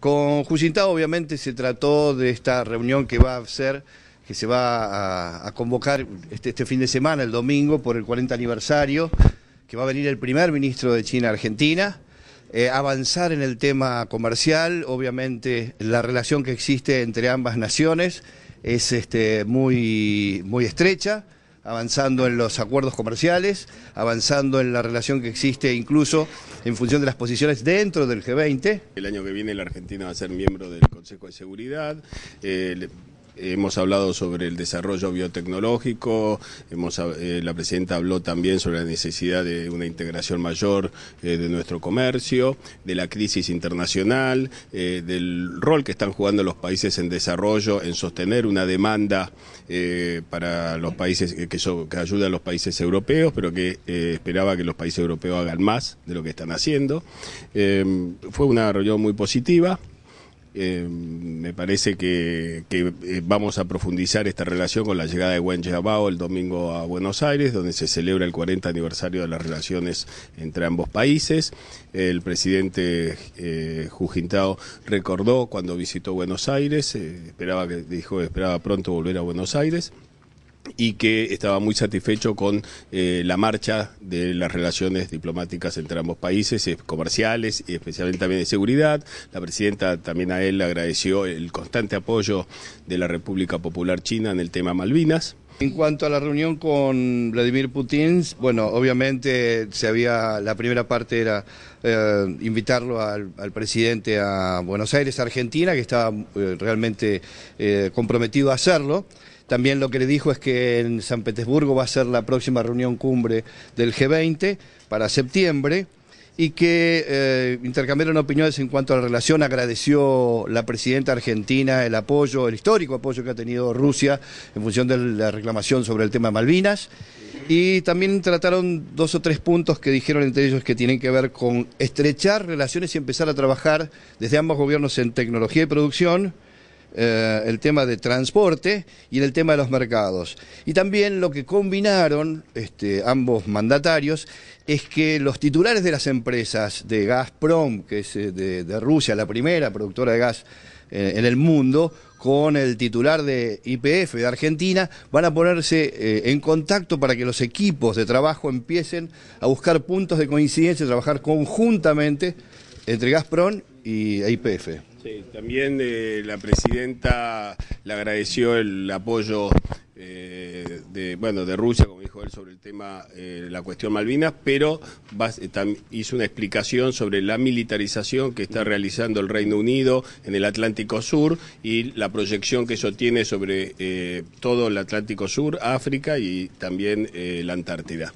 Con Jusintao obviamente se trató de esta reunión que va a ser que se va a, convocar este, este, fin de semana, el domingo, por el 40 aniversario, que va a venir el primer ministro de China a Argentina, eh, avanzar en el tema comercial, obviamente la relación que existe entre ambas naciones es este, muy, muy estrecha avanzando en los acuerdos comerciales, avanzando en la relación que existe incluso en función de las posiciones dentro del G20. El año que viene la Argentina va a ser miembro del Consejo de Seguridad. Eh, Hemos hablado sobre el desarrollo biotecnológico, eh, la presidenta habló también sobre la necesidad de una integración mayor eh, de nuestro comercio, de la crisis internacional, eh, del rol que están jugando los países en desarrollo en sostener una demanda para los países que, que, ayuda a los países europeos, pero que esperaba que los países europeos hagan más de lo que están haciendo. Em, fue una reunión muy positiva. Em, me parece que, eh, vamos a profundizar esta relación con la llegada de Wen Jiabao el domingo a Buenos Aires, donde se celebra el 40 aniversario de las relaciones entre ambos países. El presidente eh, recordó cuando visitó Buenos Aires, eh, esperaba que dijo esperaba pronto volver a Buenos Aires y que estaba muy satisfecho con eh, la marcha de las relaciones diplomáticas entre ambos países, eh, comerciales y especialmente también de seguridad. La presidenta también a él le agradeció el constante apoyo de la República Popular China en el tema Malvinas. En cuanto a la reunión con Vladimir Putin, bueno, obviamente se había la primera parte era eh, invitarlo al, presidente a Buenos Aires, Argentina, que estaba realmente comprometido a hacerlo. También lo que le dijo es que en San Petersburgo va a ser la próxima reunión cumbre del G20 para septiembre y que eh, intercambiaron opiniones en cuanto a la relación. Agradeció la presidenta argentina el apoyo, el histórico apoyo que ha tenido Rusia en función de la reclamación sobre el tema Malvinas. Y también trataron dos o tres puntos que dijeron entre ellos que tienen que ver con estrechar relaciones y empezar a trabajar desde ambos gobiernos en tecnología y producción eh, el tema de transporte y el tema de los mercados. Y también lo que combinaron este, ambos mandatarios es que los titulares de las empresas de Gazprom, que es eh, de, Rusia, la primera productora de gas eh, en el mundo, con el titular de IPF de Argentina, van a ponerse en contacto para que los equipos de trabajo empiecen a buscar puntos de coincidencia, y trabajar conjuntamente entre Gazprom y e IPF. Sí, también eh, la presidenta le agradeció el apoyo eh, de, bueno, de Rusia, como dijo él, sobre el tema, eh, la cuestión Malvinas, pero eh, hizo una explicación sobre la militarización que está realizando el Reino Unido en el Atlántico Sur y la proyección que eso tiene sobre todo el Atlántico Sur, África y también la Antártida.